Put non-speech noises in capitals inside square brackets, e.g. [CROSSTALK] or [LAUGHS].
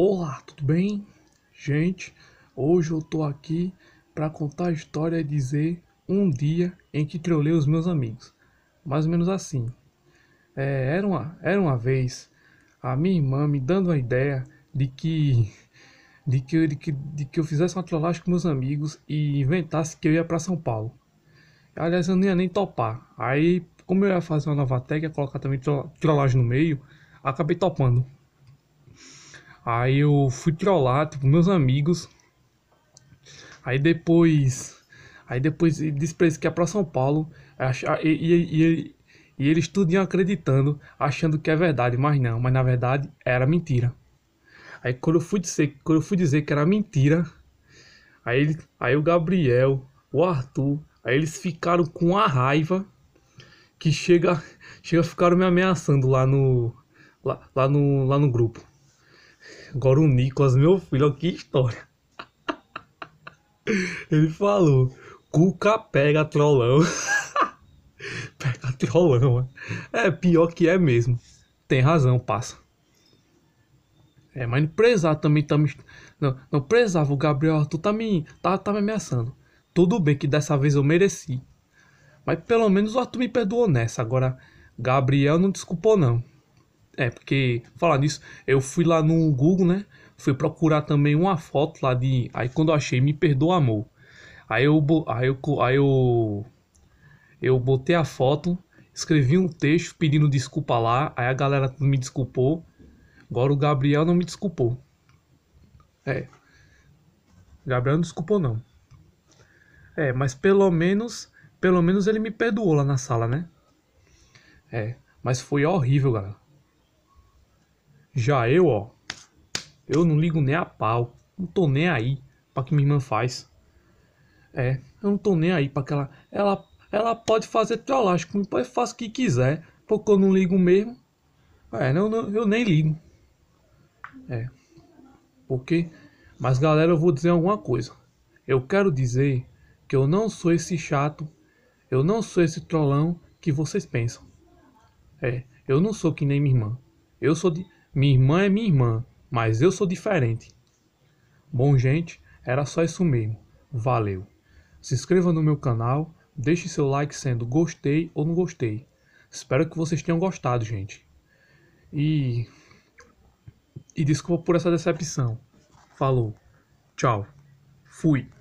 Olá, tudo bem? Gente, hoje eu tô aqui para contar a história e dizer um dia em que trolei os meus amigos. Mais ou menos assim. É, era, uma, era uma vez a minha irmã me dando a ideia de que, [LAUGHS] de que, de que, de que eu fizesse uma trollagem com meus amigos e inventasse que eu ia para São Paulo. Aliás, eu não ia nem topar. Aí, como eu ia fazer uma nova tag, ia colocar também trollagem no meio, acabei topando. Aí eu fui trollar, tipo, meus amigos. Aí depois. Aí depois ele disse pra eles que ia pra São Paulo. E, e, e, e eles tudinho acreditando, achando que é verdade, mas não, mas na verdade era mentira. Aí quando eu fui dizer, quando eu fui dizer que era mentira, aí, aí o Gabriel, o Arthur, aí eles ficaram com a raiva que chega, chega ficaram me ameaçando lá no lá, lá no lá no grupo. Agora o Nicolas, meu filho, que história. Ele falou: Cuca pega trollão. [LAUGHS] pega trollão. É. é pior que é mesmo. Tem razão, passa. É, mas não prezar também tá me. Não, não prezava o Gabriel, tu tá me. Tá, tá me ameaçando. Tudo bem que dessa vez eu mereci. Mas pelo menos o Arthur me perdoou nessa. Agora, Gabriel não desculpou, não. É, porque, falar nisso, eu fui lá no Google, né? Fui procurar também uma foto lá de. Aí quando eu achei, me perdoa, amor. Aí eu. Aí eu. Aí eu, eu botei a foto, escrevi um texto pedindo desculpa lá. Aí a galera me desculpou. Agora o Gabriel não me desculpou. É. Gabriel não desculpou, não. É, mas pelo menos. Pelo menos ele me perdoou lá na sala, né? É. Mas foi horrível, galera. Já eu, ó, eu não ligo nem a pau. Não tô nem aí pra que minha irmã faz. É, eu não tô nem aí pra que ela. Ela, ela pode fazer trollagem comigo, pode fazer o que quiser. Porque eu não ligo mesmo. É, não, não, eu nem ligo. É. Porque. Mas galera, eu vou dizer alguma coisa. Eu quero dizer que eu não sou esse chato. Eu não sou esse trollão que vocês pensam. É, eu não sou que nem minha irmã. Eu sou de. Minha irmã é minha irmã, mas eu sou diferente. Bom, gente, era só isso mesmo. Valeu. Se inscreva no meu canal, deixe seu like sendo gostei ou não gostei. Espero que vocês tenham gostado, gente. E e desculpa por essa decepção. Falou. Tchau. Fui.